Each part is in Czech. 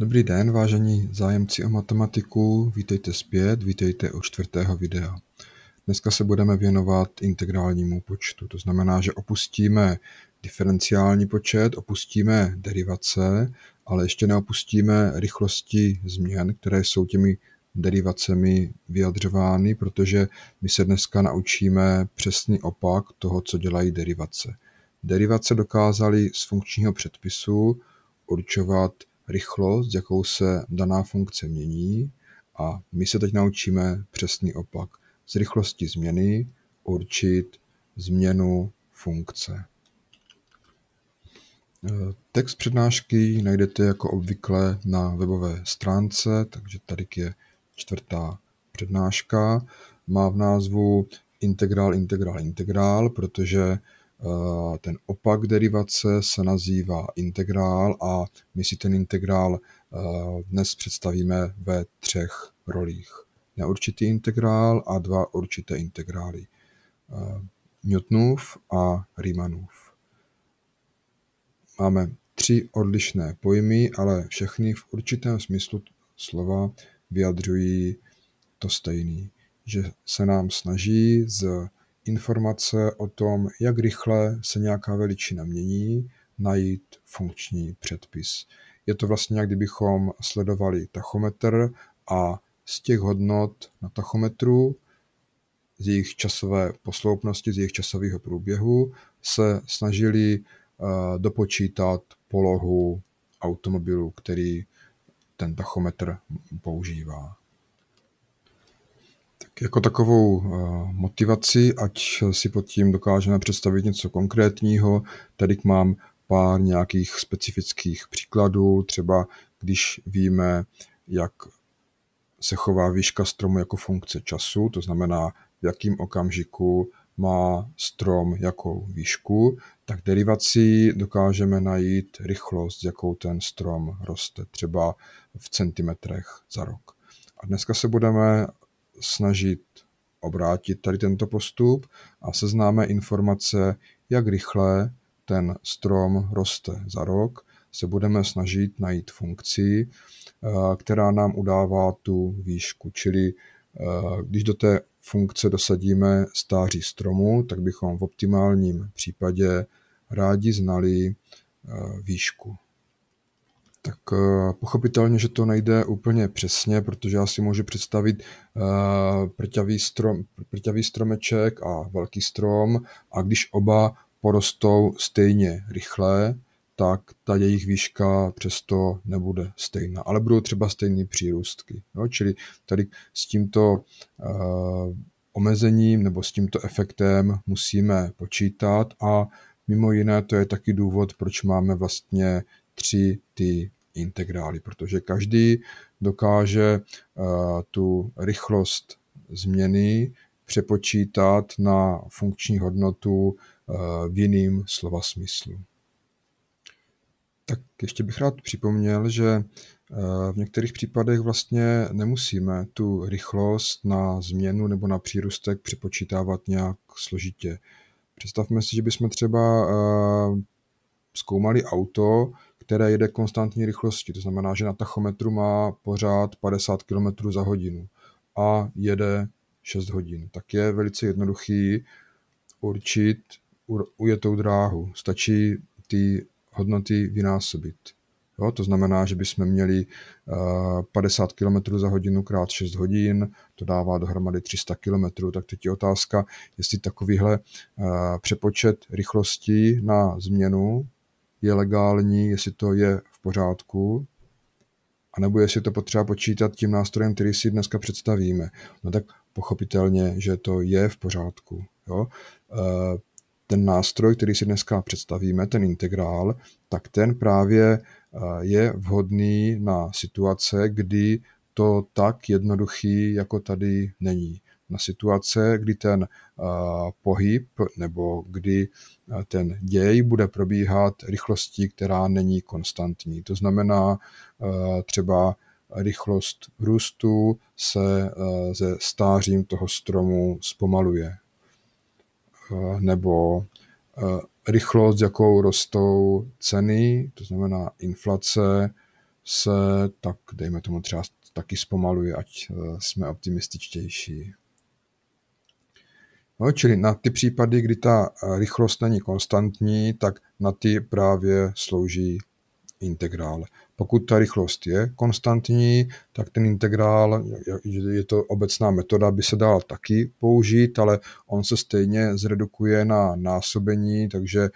Dobrý den, vážení zájemci o matematiku, vítejte zpět, vítejte u čtvrtého videa. Dneska se budeme věnovat integrálnímu počtu, to znamená, že opustíme diferenciální počet, opustíme derivace, ale ještě neopustíme rychlosti změn, které jsou těmi derivacemi vyjadřovány, protože my se dneska naučíme přesný opak toho, co dělají derivace. Derivace dokázaly z funkčního předpisu určovat rychlost, jakou se daná funkce mění a my se teď naučíme přesný opak. Z rychlosti změny určit změnu funkce. E, text přednášky najdete jako obvykle na webové stránce, takže tady je čtvrtá přednáška. Má v názvu integrál, integrál, integrál, protože Eh, ten opak derivace se nazývá integrál a my si ten integrál eh, dnes představíme ve třech rolích. Neurčitý integrál a dva určité integrály. Eh, Newtonův a Riemannův. Máme tři odlišné pojmy, ale všechny v určitém smyslu slova vyjadřují to stejný, že se nám snaží z informace o tom, jak rychle se nějaká veličina mění, najít funkční předpis. Je to vlastně, jak kdybychom sledovali tachometr a z těch hodnot na tachometru, z jejich časové posloupnosti, z jejich časového průběhu, se snažili eh, dopočítat polohu automobilu, který ten tachometr používá jako takovou eh, motivaci, ať si pod tím dokážeme představit něco konkrétního. Tady mám pár nějakých specifických příkladů, třeba když víme, jak se chová výška stromu jako funkce času, to znamená, v jakém okamžiku má strom jakou výšku, tak derivací dokážeme najít rychlost, jakou ten strom roste, třeba v centimetrech za rok. A dneska se budeme snažit obrátit tady tento postup a seznáme informace, jak rychle ten strom roste za rok, se budeme snažit najít funkci, eh, která nám udává tu výšku. Čili eh, když do té funkce dosadíme stáří stromu, tak bychom v optimálním případě rádi znali eh, výšku tak eh, pochopitelně, že to nejde úplně přesně, protože já si můžu představit eh, prťavý, strom, prťavý stromeček a velký strom a když oba porostou stejně rychle, tak ta jejich výška přesto nebude stejná, ale budou třeba stejné přírůstky. No, Čili tady s tímto eh, omezením nebo s tímto efektem musíme počítat a mimo jiné to je taky důvod, proč máme vlastně tři ty integrály, protože každý dokáže eh, tu rychlost změny přepočítat na funkční hodnotu eh, v jiným slova smyslu. Tak ještě bych rád připomněl, že eh, v některých případech vlastně nemusíme tu rychlost na změnu nebo na přírůstek přepočítávat nějak složitě. Představme si, že bychom třeba zkoumali auto, které jede konstantní rychlostí, to znamená, že na tachometru má pořád 50 km za hodinu a jede 6 hodin, tak je velice jednoduchý určit ujetou dráhu. Stačí ty hodnoty vynásobit. Jo, to znamená, že bychom měli 50 eh, km za hodinu krát 6 hodin, to dává dohromady 300 km. Tak teď je otázka, jestli takovýhle eh, přepočet rychlostí na změnu je legální, jestli to je v pořádku, anebo jestli to potřeba počítat tím nástrojem, který si dneska představíme. No tak pochopitelně, že to je v pořádku. Jo? Eh, ten nástroj, který si dneska představíme, ten integrál, tak ten právě eh, je vhodný na situace, kdy to tak jednoduchý, jako tady není na situace, kdy ten eh, pohyb nebo kdy eh, ten děj bude probíhat rychlostí, která není konstantní. To znamená eh, třeba rychlost růstu se ze stářím toho stromu zpomaluje. Nebo rychlost, jakou rostou ceny, to znamená inflace, se tak, dejme tomu třeba taky zpomaluje, ať jsme optimističtější. No, čili na ty případy, kdy ta eh, rychlost není konstantní, tak na ty právě slouží integrál. Pokud ta rychlost je konstantní, tak ten integrál, je to obecná metoda, by se dal taky použít, ale on se stejně zredukuje na násobení, takže eh,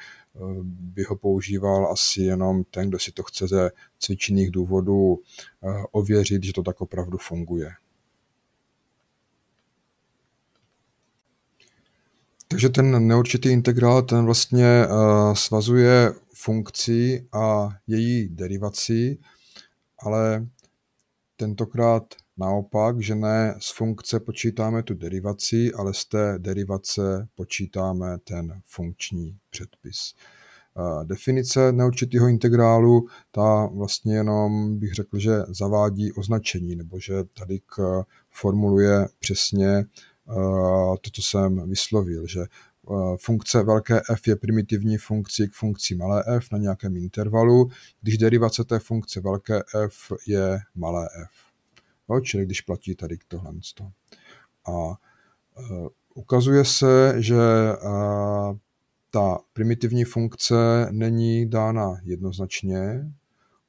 by ho používal asi jenom ten, kdo si to chce ze cvičených důvodů eh, ověřit, že to tak opravdu funguje. Takže ten neurčitý integrál, ten vlastně uh, svazuje funkci a její derivaci, ale tentokrát naopak, že ne z funkce počítáme tu derivaci, ale z té derivace počítáme ten funkční předpis. Eh, definice neurčitého integrálu, ta vlastně jenom bych řekl, že zavádí označení, nebo že tady formuluje přesně Eh, toto jsem vyslovil, že eh, funkce velké f je primitivní funkcí k funkci malé f na nějakém intervalu, když derivace té funkce velké f je malé f. Jo, čili když platí tady tohle. A eh, ukazuje se, že ta primitivní funkce není dána jednoznačně.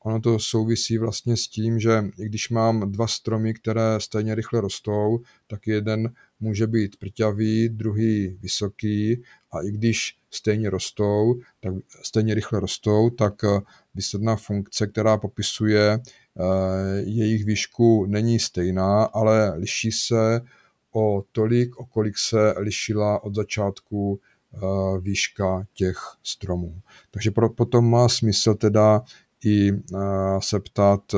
Ono to souvisí vlastně s tím, že i když mám dva stromy, které stejně rychle rostou, tak jeden může být prťavý, druhý vysoký a i když stejně rostou, tak stejně rychle rostou, tak eh, výsledná funkce, která popisuje eh, jejich výšku, není stejná, ale liší se o tolik, o kolik se lišila od začátku eh, výška těch stromů. Takže potom má smysl teda i se ptát,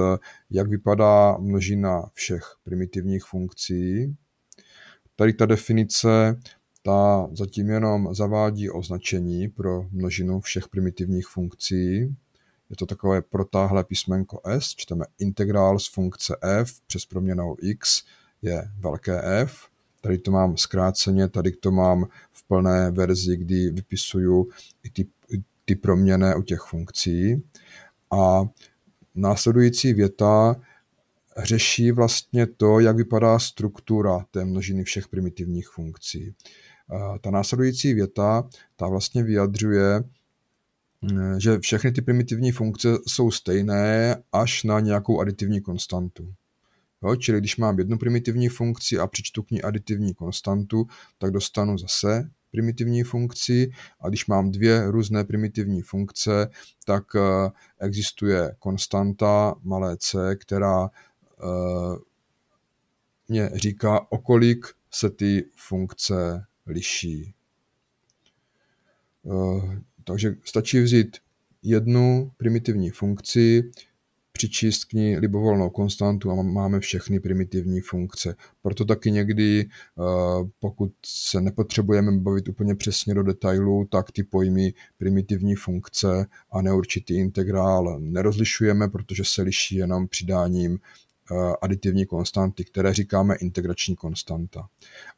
jak vypadá množina všech primitivních funkcí, Tady ta definice ta zatím jenom zavádí označení pro množinu všech primitivních funkcí. Je to takové protáhlé písmenko S, čteme integrál z funkce f přes proměnou x je velké F. Tady to mám zkráceně, tady to mám v plné verzi, kdy vypisuju i ty, i ty proměné u těch funkcí. A následující věta řeší vlastně to, jak vypadá struktura té množiny všech primitivních funkcí. Ta následující věta, ta vlastně vyjadřuje, mm, že všechny ty primitivní funkce jsou stejné až na nějakou aditivní konstantu. Jo, čili když mám jednu primitivní funkci a přičtu k ní aditivní konstantu, tak dostanu zase primitivní funkci a když mám dvě různé primitivní funkce, tak eh, existuje konstanta malé c, která Eh, mě říká, okolik se ty funkce liší. Eh, takže stačí vzít jednu primitivní funkci, přičíst k ní libovolnou konstantu a máme všechny primitivní funkce. Proto taky někdy, eh, pokud se nepotřebujeme bavit úplně přesně do detailů, tak ty pojmy primitivní funkce a neurčitý integrál nerozlišujeme, protože se liší jenom přidáním Eh, aditivní konstanty, které říkáme integrační konstanta.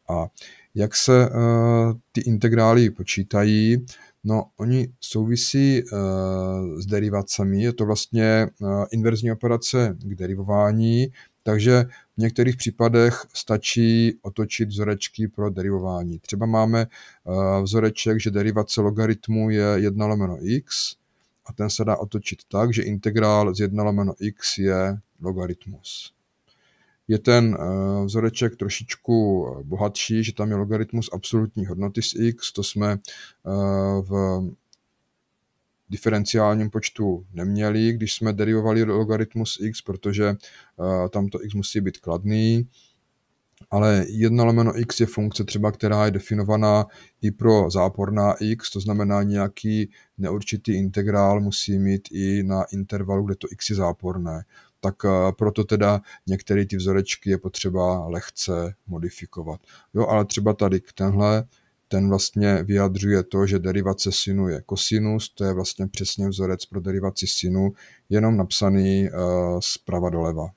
A jak se eh, ty integrály počítají? No, oni souvisí eh, s derivacemi, je to vlastně inverzní operace k derivování, takže v některých případech stačí otočit vzorečky pro derivování. Třeba máme vzoreček, že derivace logaritmu je 1 lomeno x, a ten se dá otočit tak, že integrál z 1 lomeno x je logaritmus. Je ten eh, vzoreček trošičku eh, bohatší, že tam je logaritmus absolutní hodnoty z x, to jsme eh, v diferenciálním počtu neměli, když jsme derivovali logaritmus x, protože tam to x musí být kladný ale 1 lomeno x je funkce třeba, která je definovaná i pro záporná x, to znamená nějaký neurčitý integrál musí mít i na intervalu, kde to x je záporné tak eh, proto teda některé ty vzorečky je potřeba lehce modifikovat. Jo, ale třeba tady tenhle, ten vlastně vyjadřuje to, že derivace sinu je kosinus, to je vlastně přesně vzorec pro derivaci sinu, jenom napsaný eh, zprava doleva.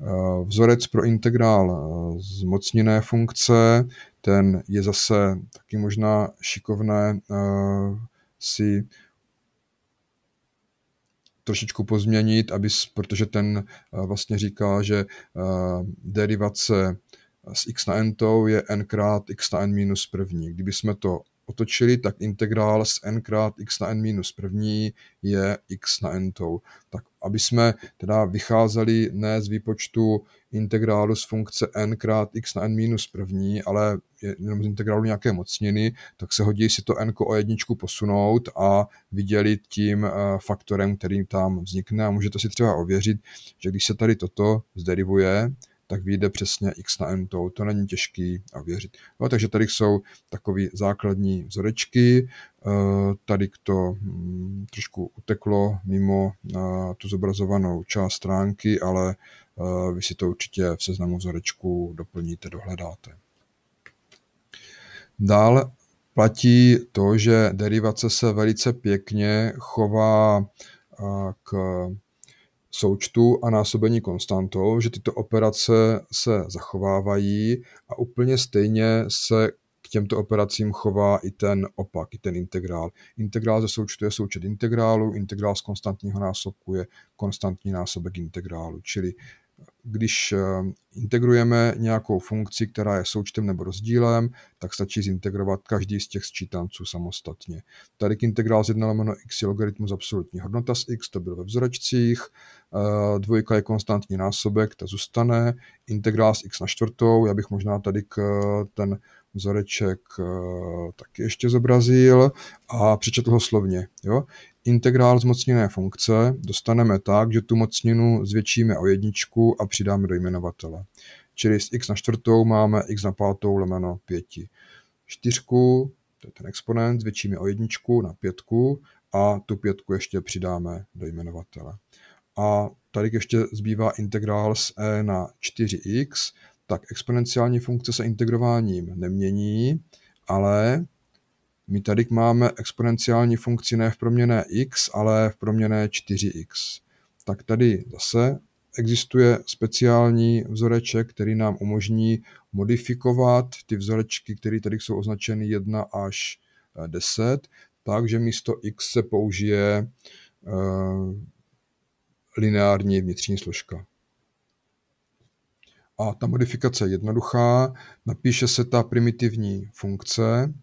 Eh, vzorec pro integrál zmocněné funkce, ten je zase taky možná šikovné si trošičku pozměnit, aby, protože ten eh, vlastně říká, že eh, derivace eh, s x na n je n krát x na n minus první. Kdyby jsme to otočili, tak integrál z n krát x na n minus první je x na n tou. Tak aby jsme teda vycházeli ne z výpočtu integrálu z funkce n krát x na n minus první, ale jenom z integrálu nějaké mocniny, tak se hodí si to n o jedničku posunout a vydělit tím eh, faktorem, který tam vznikne. A můžete si třeba ověřit, že když se tady toto zderivuje, tak vyjde přesně x na n to, To není těžký a věřit. No, takže tady jsou takové základní vzorečky. Eh, tady to hm, trošku uteklo mimo eh, tu zobrazovanou část stránky, ale eh, vy si to určitě v seznamu vzorečků doplníte, dohledáte. Dále platí to, že derivace se velice pěkně chová k součtu a násobení konstantou, že tyto operace se zachovávají a úplně stejně se k těmto operacím chová i ten opak, i ten integrál. Integrál ze součtu je součet integrálu, integrál z konstantního násobku je konstantní násobek integrálu, čili když eh, integrujeme nějakou funkci, která je součtem nebo rozdílem, tak stačí zintegrovat každý z těch sčítanců samostatně. Tady k integrál z 1 lomeno x je logaritmus absolutní hodnota z x, to bylo ve vzorečcích, eh, dvojka je konstantní násobek, ta zůstane, integrál z x na čtvrtou, já bych možná tady k eh, ten vzoreček taky ještě zobrazil a přečetl ho slovně. Jo? Integrál zmocněné funkce dostaneme tak, že tu mocninu zvětšíme o jedničku a přidáme do jmenovatele. Čili z x na čtvrtou máme x na pátou lomeno pěti. Čtyřku, to je ten exponent, zvětšíme o jedničku na pětku a tu pětku ještě přidáme do jmenovatele. A tady ještě zbývá integrál z e na 4x, tak exponenciální funkce se integrováním nemění, ale my tady máme exponenciální funkci ne v proměné x, ale v proměné 4x. Tak tady zase existuje speciální vzoreček, který nám umožní modifikovat ty vzorečky, které tady jsou označeny 1 až 10, eh, takže místo x se použije uh, lineární vnitřní složka. A ta modifikace je jednoduchá, napíše se ta primitivní funkce,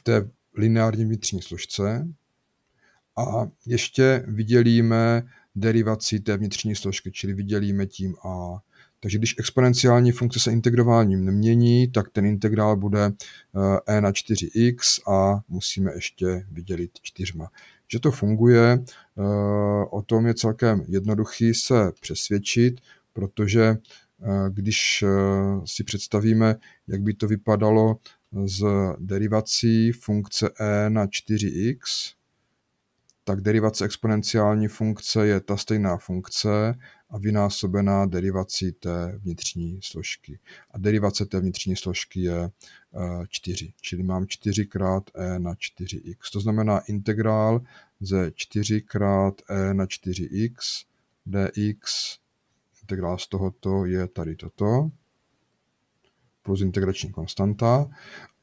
v té lineární vnitřní složce a ještě vydělíme derivaci té vnitřní složky, čili vydělíme tím a. Takže když exponenciální funkce se integrováním nemění, tak ten integrál bude eh, e na 4x a musíme ještě vydělit čtyřma. Že to funguje, eh, o tom je celkem jednoduchý se přesvědčit, protože eh, když si představíme, jak by to vypadalo z derivací funkce e na 4x, tak derivace exponenciální funkce je ta stejná funkce a vynásobená derivací té vnitřní složky. A derivace té vnitřní složky je 4, e, čili mám 4 krát e na 4x. To znamená integrál ze 4 krát e na 4x dx, integrál z tohoto je tady toto plus integrační konstanta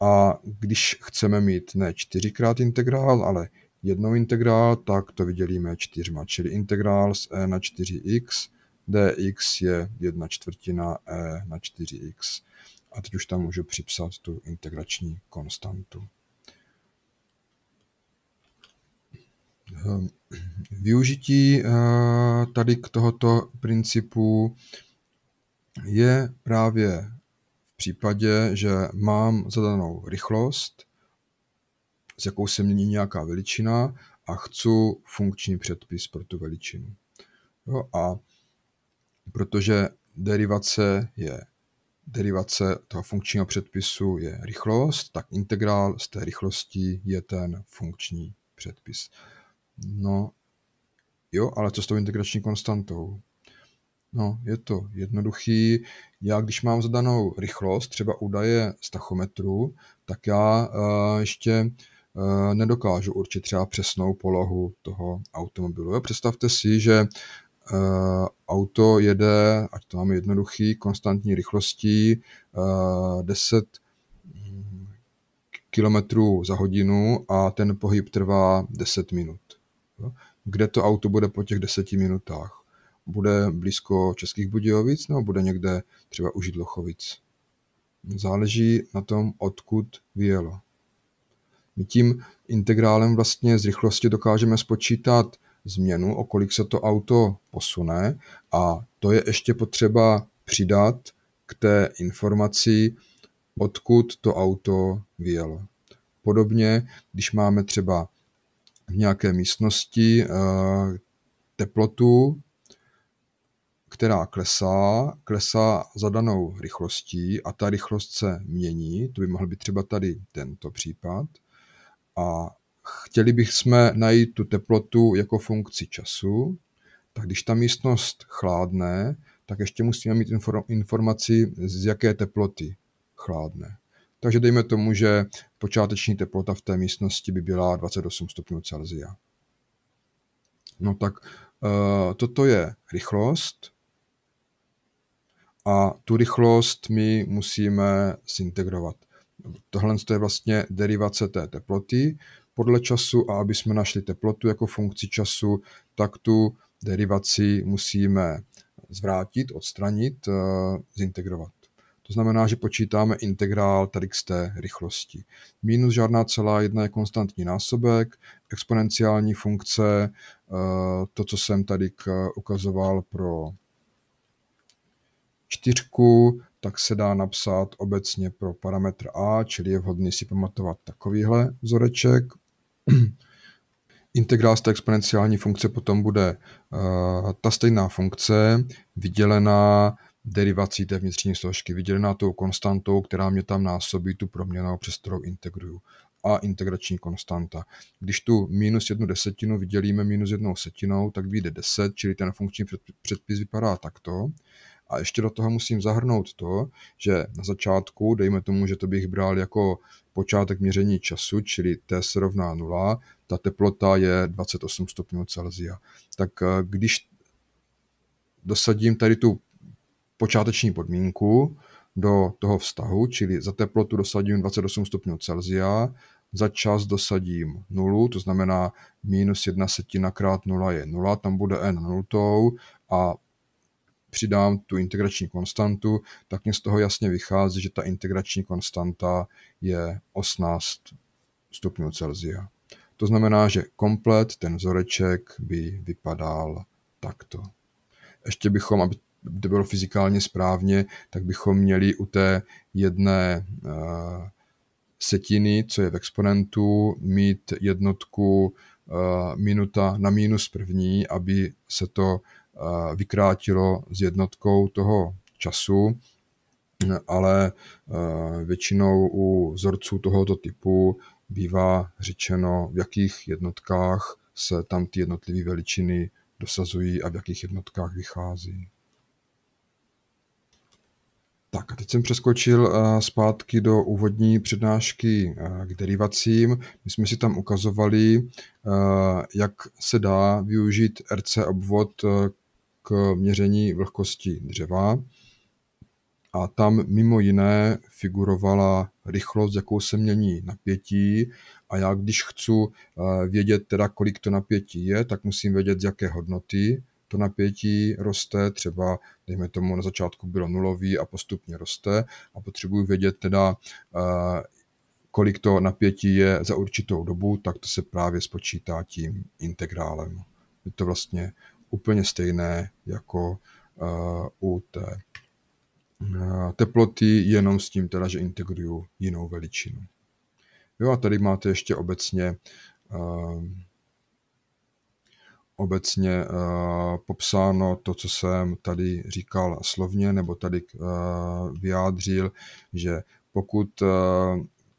a když chceme mít ne čtyřikrát integrál, ale jednou integrál, tak to vydělíme čtyřma, čili integrál z e na 4x, dx je jedna čtvrtina e na 4x. A teď už tam můžu připsat tu integrační konstantu. Ehm, využití eh, tady k tohoto principu je právě případě, že mám zadanou rychlost, s jakou se mění nějaká veličina a chci funkční předpis pro tu veličinu. Jo, a protože derivace je derivace toho funkčního předpisu je rychlost, tak integrál z té rychlosti je ten funkční předpis. No, jo, ale co s tou integrační konstantou? No, je to jednoduchý. Já, když mám zadanou rychlost, třeba údaje z tachometru, tak já uh, ještě uh, nedokážu určit třeba přesnou polohu toho automobilu. Jo, představte si, že uh, auto jede, ať to máme jednoduchý, konstantní rychlostí 10 mm, km za hodinu a ten pohyb trvá 10 minut. Jo? Kde to auto bude po těch 10 minutách? bude blízko Českých Budějovic nebo bude někde třeba u Židlochovic. Záleží na tom, odkud vyjelo. My tím integrálem vlastně z rychlosti dokážeme spočítat změnu, o kolik se to auto posune a to je ještě potřeba přidat k té informaci, odkud to auto vyjelo. Podobně, když máme třeba v nějaké místnosti eh, teplotu která klesá, klesá zadanou rychlostí a ta rychlost se mění, to by mohl být třeba tady tento případ, a chtěli bychom najít tu teplotu jako funkci času, tak když ta místnost chládne, tak ještě musíme mít informaci, z jaké teploty chládne. Takže dejme tomu, že počáteční teplota v té místnosti by byla 28 stupňů Celsia. No tak eh, toto je rychlost, a tu rychlost my musíme zintegrovat. Tohle je vlastně derivace té teploty podle času a aby jsme našli teplotu jako funkci času, tak tu derivaci musíme zvrátit, odstranit, eh, zintegrovat. To znamená, že počítáme integrál tady z té rychlosti. Minus žádná celá jedna je konstantní násobek, exponenciální funkce, eh, to, co jsem tady eh, ukazoval pro čtyřku, tak se dá napsat obecně pro parametr a, čili je vhodný si pamatovat takovýhle vzoreček. Integrál z té exponenciální funkce potom bude uh, ta stejná funkce vydělená derivací té vnitřní složky, vydělená tou konstantou, která mě tam násobí tu proměnu, přes kterou integruju a integrační konstanta. Když tu minus jednu desetinu vydělíme minus jednou setinou, tak vyjde 10, čili ten funkční předpis vypadá takto. A ještě do toho musím zahrnout to, že na začátku, dejme tomu, že to bych bral jako počátek měření času, čili T se rovná 0, ta teplota je 28 stupňů Celsia. Tak eh, když dosadím tady tu počáteční podmínku do toho vztahu, čili za teplotu dosadím 28 stupňů Celsia, za čas dosadím 0, to znamená minus 1 setina krát 0 je 0, tam bude n nultou a přidám tu integrační konstantu, tak mě z toho jasně vychází, že ta integrační konstanta je 18 stupňů Celsia. To znamená, že komplet ten vzoreček by vypadal takto. Ještě bychom, aby to bylo fyzikálně správně, tak bychom měli u té jedné eh, setiny, co je v exponentu, mít jednotku eh, minuta na minus první, aby se to vykrátilo s jednotkou toho času, ale e, většinou u vzorců tohoto typu bývá řečeno, v jakých jednotkách se tam ty jednotlivé veličiny dosazují a v jakých jednotkách vychází. Tak a teď jsem přeskočil e, zpátky do úvodní přednášky e, k derivacím. My jsme si tam ukazovali, jak se dá využít RC obvod k měření vlhkosti dřeva. A tam mimo jiné figurovala rychlost, jakou se mění napětí. A já, když chci eh, vědět, teda, kolik to napětí je, tak musím vědět, z jaké hodnoty to napětí roste, třeba, dejme tomu, na začátku bylo nulový a postupně roste a potřebuji vědět teda, eh, kolik to napětí je za určitou dobu, tak to se právě spočítá tím integrálem. Je to vlastně úplně stejné jako eh, u té eh, teploty, jenom s tím teda, že integruju jinou veličinu. Jo a tady máte ještě obecně eh, obecně popsáno to, co jsem tady říkal slovně, nebo tady vyjádřil, že pokud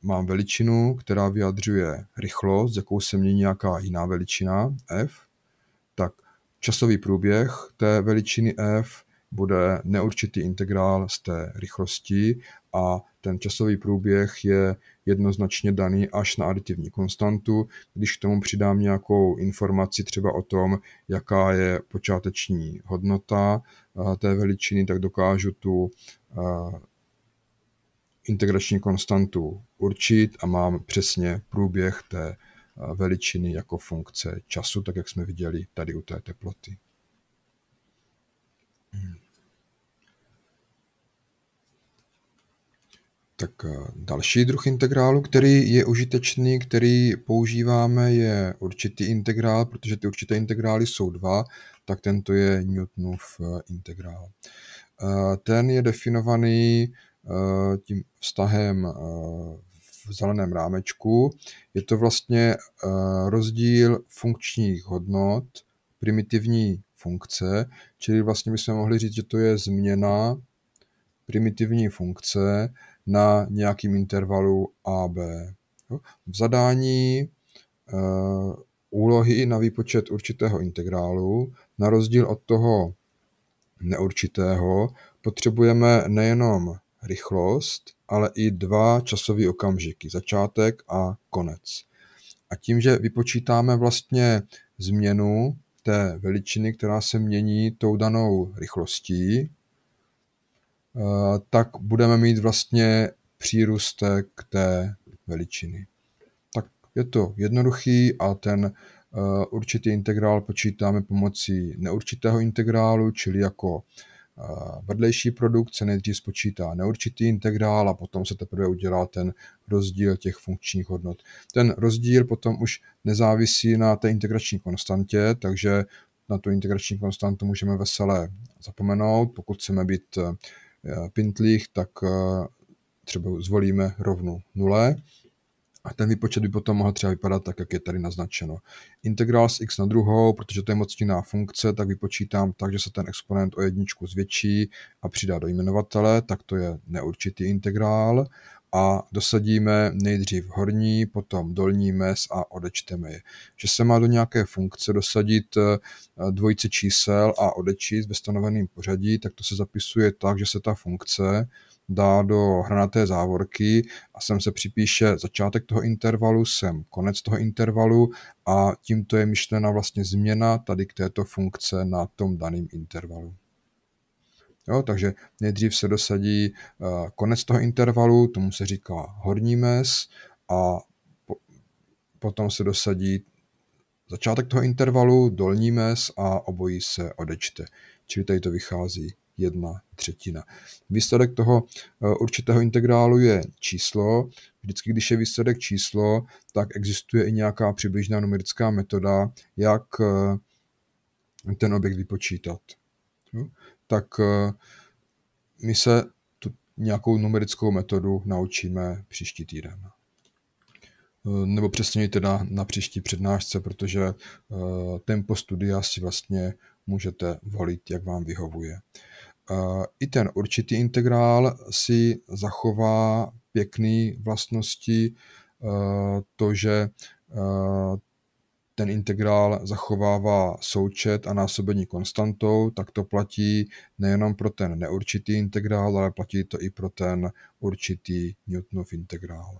mám veličinu, která vyjadřuje rychlost, jakou se mění nějaká jiná veličina f, Časový průběh té veličiny f bude neurčitý integrál z té rychlosti a ten časový průběh je jednoznačně daný až na aditivní konstantu. Když k tomu přidám nějakou informaci třeba o tom, jaká je počáteční hodnota eh, té veličiny, tak dokážu tu eh, integrační konstantu určit a mám přesně průběh té veličiny jako funkce času, tak jak jsme viděli tady u té teploty. Tak eh, další druh integrálu, který je užitečný, který používáme, je určitý integrál, protože ty určité integrály jsou dva, tak tento je Newtonův eh, integrál. Eh, ten je definovaný tím vztahem v zeleném rámečku. Je to vlastně eh, rozdíl funkčních hodnot primitivní funkce, čili vlastně bychom mohli říct, že to je změna primitivní funkce na nějakým intervalu AB. V zadání eh, úlohy na výpočet určitého integrálu, na rozdíl od toho neurčitého, potřebujeme nejenom rychlost, ale i dva časové okamžiky, začátek a konec. A tím, že vypočítáme vlastně změnu té veličiny, která se mění tou danou rychlostí, eh, tak budeme mít vlastně přírůstek té veličiny. Tak je to jednoduchý a ten eh, určitý integrál počítáme pomocí neurčitého integrálu, čili jako vedlejší produkt se nejdřív spočítá neurčitý integrál a potom se teprve udělá ten rozdíl těch funkčních hodnot. Ten rozdíl potom už nezávisí na té integrační konstantě, takže na tu integrační konstantu můžeme veselé zapomenout. Pokud chceme být eh, pintlích, tak eh, třeba zvolíme rovnu nule. A ten výpočet by potom mohl třeba vypadat tak, jak je tady naznačeno. Integrál z x na druhou, protože to je mocnina funkce, tak vypočítám tak, že se ten exponent o jedničku zvětší a přidá do jmenovatele, tak to je neurčitý integrál a dosadíme nejdřív horní, potom dolní mez a odečteme je. Že se má do nějaké funkce dosadit eh, dvojice čísel a odečíst ve stanoveném pořadí, tak to se zapisuje tak, že se ta funkce dá do hranaté závorky a sem se připíše začátek toho intervalu, sem konec toho intervalu a tímto je myšlena vlastně změna tady k této funkce na tom daném intervalu. Jo, takže nejdřív se dosadí eh, konec toho intervalu, tomu se říká horní mez a po, potom se dosadí začátek toho intervalu, dolní mez a obojí se odečte. Čili tady to vychází jedna třetina. Výsledek toho eh, určitého integrálu je číslo. Vždycky, když je výsledek číslo, tak existuje i nějaká přibližná numerická metoda, jak eh, ten objekt vypočítat. Tak eh, my se tu nějakou numerickou metodu naučíme příští týden nebo přesněji teda na příští přednášce, protože tempo studia si vlastně můžete volit, jak vám vyhovuje i ten určitý integrál si zachová pěkné vlastnosti, eh, to, že eh, ten integrál zachovává součet a násobení konstantou, tak to platí nejenom pro ten neurčitý integrál, ale platí to i pro ten určitý Newtonův integrál.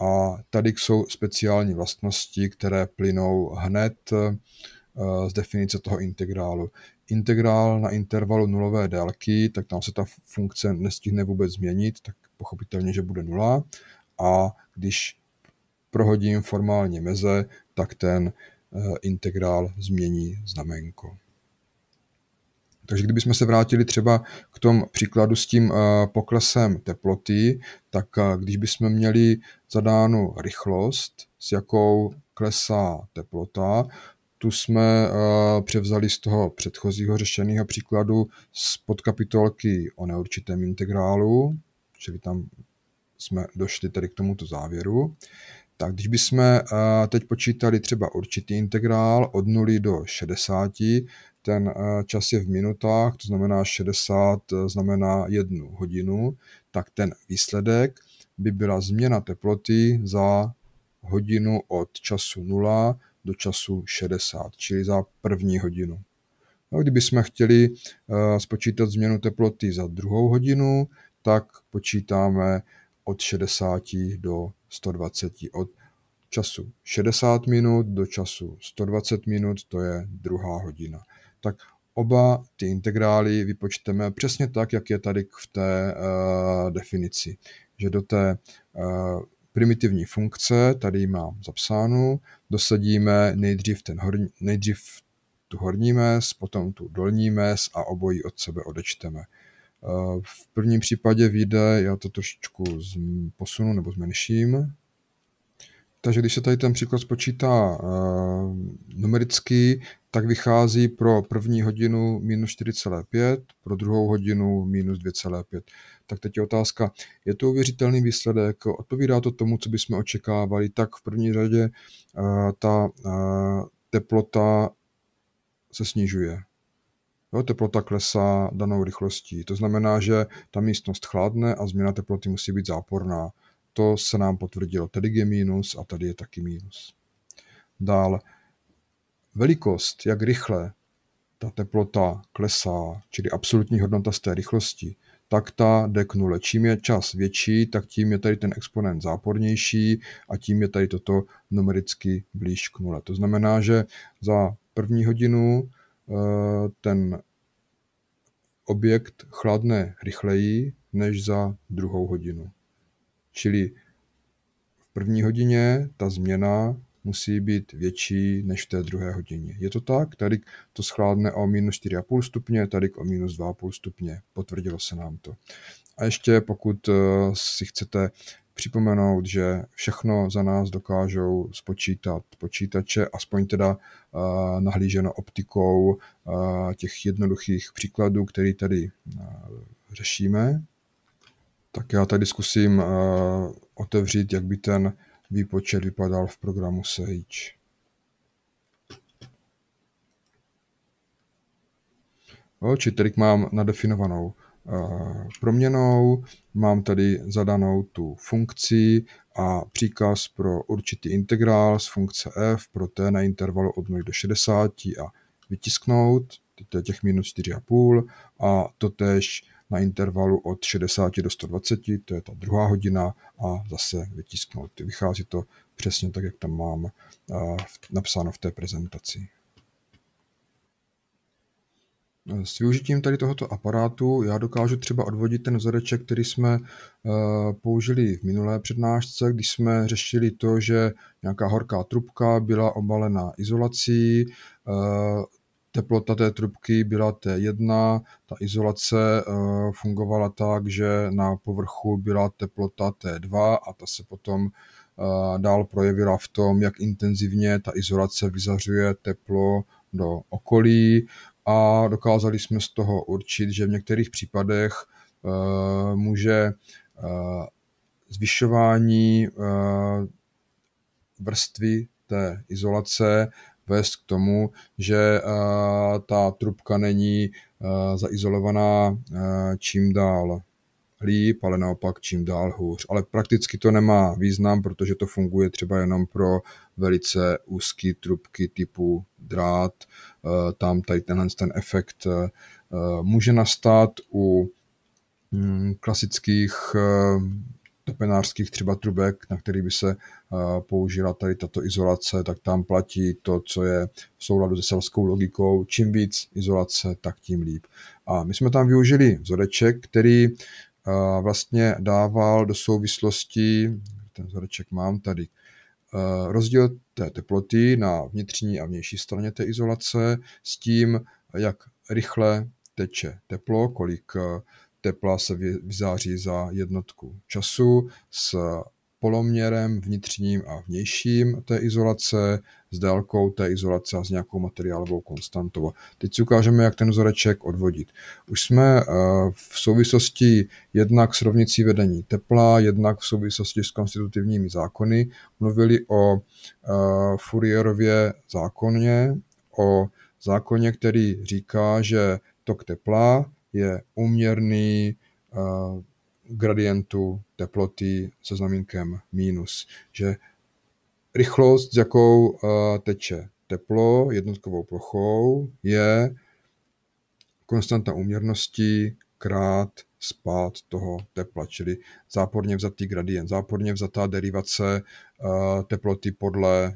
A tady jsou speciální vlastnosti, které plynou hned z definice toho integrálu. Integrál na intervalu nulové délky, tak tam se ta funkce nestihne vůbec změnit, tak pochopitelně, že bude nula. A když prohodím formálně meze, tak ten eh, integrál změní znamenko. Takže kdybychom se vrátili třeba k tom příkladu s tím eh, poklesem teploty, tak eh, když bychom měli zadánu rychlost, s jakou klesá teplota, tu jsme eh, převzali z toho předchozího řešeného příkladu z podkapitolky o neurčitém integrálu, čili tam jsme došli tady k tomuto závěru. Tak když bychom eh, teď počítali třeba určitý integrál od 0 do 60, ten eh, čas je v minutách, to znamená 60 znamená jednu hodinu, tak ten výsledek by byla změna teploty za hodinu od času 0 do času 60, čili za první hodinu. No, kdybychom chtěli eh, spočítat změnu teploty za druhou hodinu, tak počítáme od 60 do 120, od času 60 minut do času 120 minut, to je druhá hodina. Tak oba ty integrály vypočteme přesně tak, jak je tady v té uh, definici, že do té uh, primitivní funkce, tady mám zapsánu, dosadíme nejdřív, ten horní, nejdřív tu horní mes, potom tu dolní mes a obojí od sebe odečteme. Eh, v prvním případě vyjde, já to trošičku posunu nebo zmenším. Takže když se tady ten příklad spočítá eh, numericky, tak vychází pro první hodinu minus 4,5, pro druhou hodinu minus tak teď je otázka, je to uvěřitelný výsledek, odpovídá to tomu, co bychom očekávali, tak v první řadě eh, ta eh, teplota se snižuje. Jo, teplota klesá danou rychlostí. To znamená, že ta místnost chladne a změna teploty musí být záporná. To se nám potvrdilo. Tady je mínus a tady je taky mínus. Dál, velikost, jak rychle ta teplota klesá, čili absolutní hodnota z té rychlosti, tak ta jde k nule. Čím je čas větší, tak tím je tady ten exponent zápornější a tím je tady toto numericky blíž k nule. To znamená, že za první hodinu eh, ten objekt chladne rychleji než za druhou hodinu. Čili v první hodině ta změna musí být větší než v té druhé hodině. Je to tak? Tady to schládne o minus 4,5 stupně, tady o minus 2,5 stupně. Potvrdilo se nám to. A ještě pokud eh, si chcete připomenout, že všechno za nás dokážou spočítat počítače, aspoň teda eh, nahlíženo optikou eh, těch jednoduchých příkladů, který tady řešíme. Tak já tady zkusím otevřít, jak by ten Výpočet vypadal v programu Sage. Či trik mám nadefinovanou eh, proměnou, mám tady zadanou tu funkci a příkaz pro určitý integrál z funkce f pro t na intervalu od 0 do 60 a vytisknout, to je těch minus 4,5 a to tež na intervalu od 60 do 120, to je ta druhá hodina a zase vytisknout. Vychází to přesně tak, jak tam mám napsáno v té prezentaci. S využitím tady tohoto aparátu já dokážu třeba odvodit ten vzoreček, který jsme použili v minulé přednášce, když jsme řešili to, že nějaká horká trubka byla obalená izolací, teplota té trubky byla T1, ta izolace eh, fungovala tak, že na povrchu byla teplota T2 a ta se potom eh, dál projevila v tom, jak intenzivně ta izolace vyzařuje teplo do okolí a dokázali jsme z toho určit, že v některých případech eh, může zvyšování vrstvy té izolace vést k tomu, že eh, ta trubka není eh, zaizolovaná eh, čím dál líp, ale naopak čím dál hůř. Ale prakticky to nemá význam, protože to funguje třeba jenom pro velice úzké trubky typu drát. Tam tady tenhle ten efekt může nastat u mm, klasických topenářských třeba trubek, na který by se použila tady tato izolace, tak tam platí to, co je v souladu se selskou logikou. Čím víc izolace, tak tím líp. A my jsme tam využili vzoreček, který vlastně dával do souvislosti, ten vzoreček mám tady, rozdíl té teploty na vnitřní a vnější straně té izolace s tím, jak rychle teče teplo, kolik tepla se vyzáří za jednotku času s poloměrem vnitřním a vnějším té izolace, s délkou té izolace a s nějakou materiálovou konstantou. Teď si ukážeme, jak ten vzoreček odvodit. Už jsme eh, v souvislosti jednak s rovnicí vedení tepla, jednak v souvislosti s konstitutivními zákony mluvili o eh, Fourierově zákoně, o zákoně, který říká, že tok tepla je uměrný eh, gradientu teploty se znamínkem minus, že rychlost, s jakou eh, teče teplo jednotkovou plochou, je konstanta úměrnosti krát spát toho tepla, čili záporně vzatý gradient, záporně vzatá derivace eh, teploty podle eh,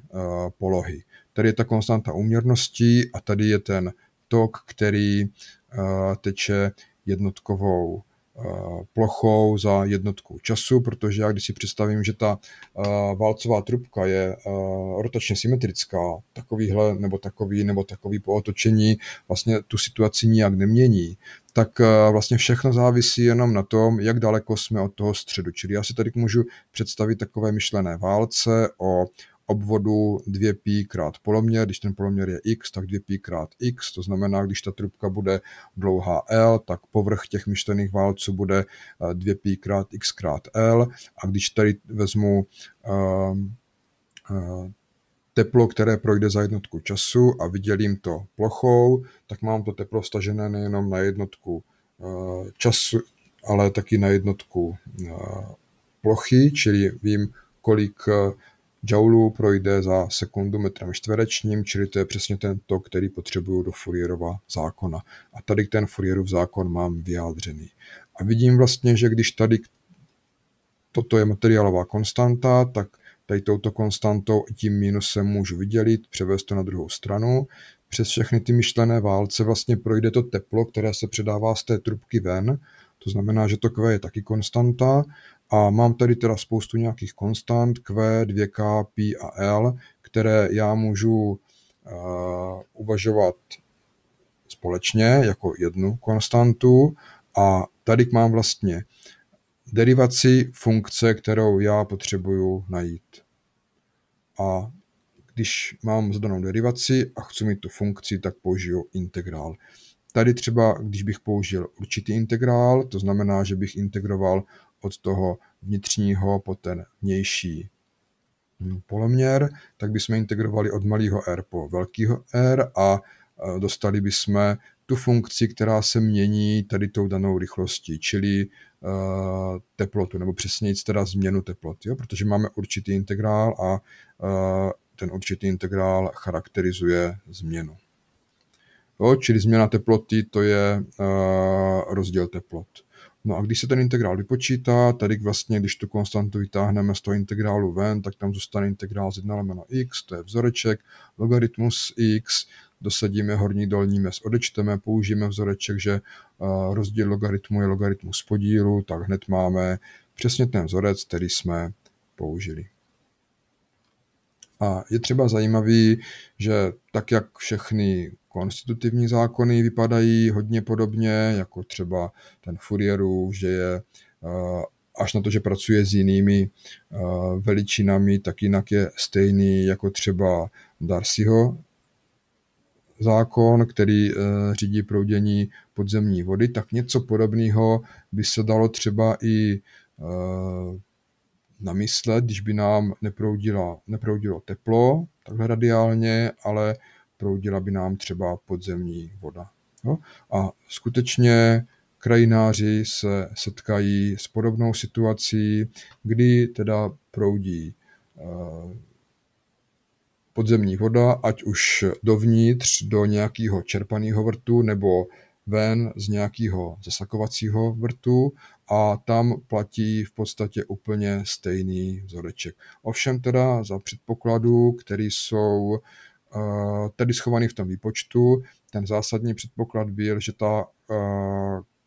polohy. Tady je ta konstanta úměrnosti a tady je ten tok, který teče jednotkovou Eh, plochou za jednotku času, protože já když si představím, že ta eh, válcová trubka je eh, rotačně symetrická, takovýhle nebo takový nebo takový po otočení vlastně tu situaci nijak nemění, tak vlastně všechno závisí jenom na tom, jak daleko jsme od toho středu. Čili já si tady můžu představit takové myšlené válce o obvodu 2π krát poloměr, když ten poloměr je x, tak 2π krát x, to znamená, když ta trubka bude dlouhá L, tak povrch těch myšlených válců bude 2π eh, krát x krát L a když tady vezmu uh, uh, teplo, které projde za jednotku času a vydělím to plochou, tak mám to teplo stažené nejenom na jednotku uh, času, ale taky na jednotku plochy, čili vím, kolik joulů projde za sekundu metrem čtverečním, čili to je přesně ten tok, který potřebuju do Fourierova zákona. A tady ten Fourierův zákon mám vyjádřený. A vidím vlastně, že když tady toto je materiálová konstanta, tak tady touto konstantou tím mínusem můžu vydělit, převést to na druhou stranu. Přes všechny ty myšlené válce vlastně projde to teplo, které se předává z té trubky ven, to znamená, že to Q je taky konstanta a mám tady teda spoustu nějakých konstant Q, 2K, P a L, které já můžu uh, uvažovat společně jako jednu konstantu a tady mám vlastně derivaci funkce, kterou já potřebuju najít. A když mám zadanou derivaci a chci mít tu funkci, tak použiju integrál. Tady třeba, když bych použil určitý integrál, to znamená, že bych integroval od toho vnitřního po ten vnější hm, poloměr, tak bychom integrovali od malého r po velkého r a e, dostali bychom tu funkci, která se mění tady tou danou rychlostí, čili e, teplotu, nebo přesněji teda změnu teploty, jo? protože máme určitý integrál a e, ten určitý integrál charakterizuje změnu. Jo? Čili změna teploty to je rozdíl teplot. No a když se ten integrál vypočítá, tady vlastně, když tu konstantu vytáhneme z toho integrálu ven, tak tam zůstane integrál z 1 lomeno x, to je vzoreček, logaritmus x, dosadíme horní dolní mez, odečteme, použijeme vzoreček, že eh, rozdíl logaritmu je logaritmus podílu, tak hned máme přesně ten vzorec, který jsme použili. A je třeba zajímavý, že tak, jak všechny konstitutivní zákony vypadají hodně podobně, jako třeba ten Fourierův, že je eh, až na to, že pracuje s jinými eh, veličinami, tak jinak je stejný jako třeba Darcyho zákon, který eh, řídí proudění podzemní vody, tak něco podobného by se dalo třeba i na když by nám neproudila, neproudilo teplo, takhle radiálně, ale proudila by nám třeba podzemní voda. Jo? A skutečně krajináři se setkají s podobnou situací, kdy teda proudí eh, podzemní voda, ať už dovnitř do nějakého čerpaného vrtu nebo ven z nějakého zasakovacího vrtu a tam platí v podstatě úplně stejný vzoreček. Ovšem teda za předpokladů, které jsou eh, tedy schovaný v tom výpočtu, ten zásadní předpoklad byl, že ta eh,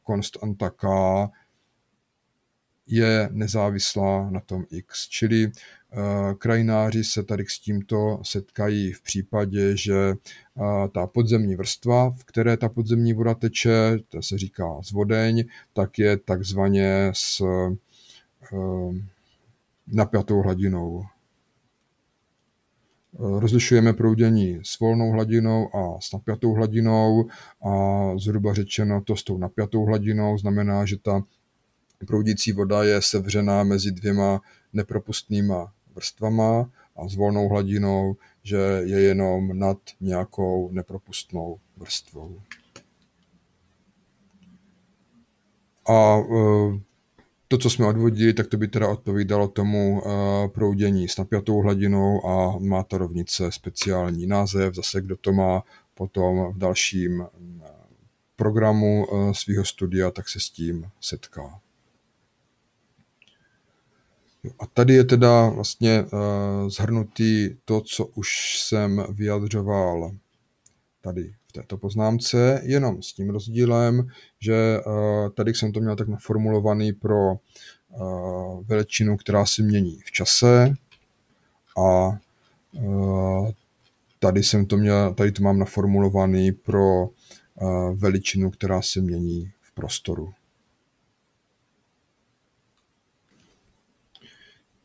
konstanta K je nezávislá na tom X. Čili Eh, krajináři se tady s tímto setkají v případě, že eh, ta podzemní vrstva, v které ta podzemní voda teče, to se říká zvodeň, tak je takzvaně s eh, napjatou hladinou. Rozlišujeme proudění s volnou hladinou a s napjatou hladinou a zhruba řečeno to s tou napjatou hladinou znamená, že ta proudící voda je sevřená mezi dvěma nepropustnýma vrstvama a s volnou hladinou, že je jenom nad nějakou nepropustnou vrstvou. A e, to, co jsme odvodili, tak to by teda odpovídalo tomu e, proudění s napjatou hladinou a má ta rovnice speciální název. Zase kdo to má potom v dalším e, programu svého studia, tak se s tím setká. A tady je teda vlastně uh, zhrnutý to, co už jsem vyjadřoval tady v této poznámce, jenom s tím rozdílem, že uh, tady jsem to měl tak naformulovaný pro uh, veličinu, která se mění v čase a uh, tady jsem to měl, tady to mám naformulovaný pro veličinu, která se mění v prostoru.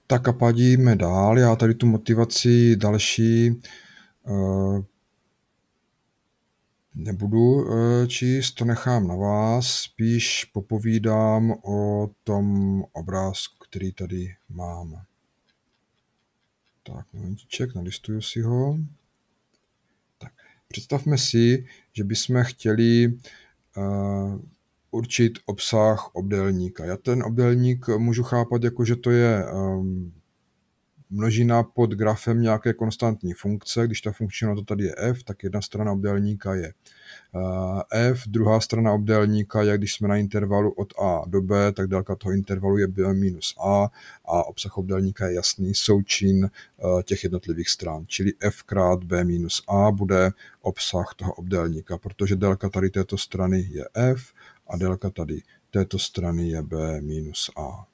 Tak a padíme dál. Já tady tu motivaci další eh, nebudu eh, číst, to nechám na vás. Spíš popovídám o tom obrázku, který tady mám. Tak, momentíček, nalistuju si ho. Tak, představme si, že bychom chtěli eh, určit obsah obdélníka. Já ten obdélník můžu chápat jako, že to je ehm, množina pod grafem nějaké konstantní funkce. Když ta funkční to tady je f, tak jedna strana obdélníka je eh, f, druhá strana obdélníka je, když jsme na intervalu od a do b, tak délka toho intervalu je b minus a a obsah obdélníka je jasný součin eh, těch jednotlivých stran. Čili f krát b minus a bude obsah toho obdélníka, protože délka tady této strany je f, a délka tady této strany je b minus a.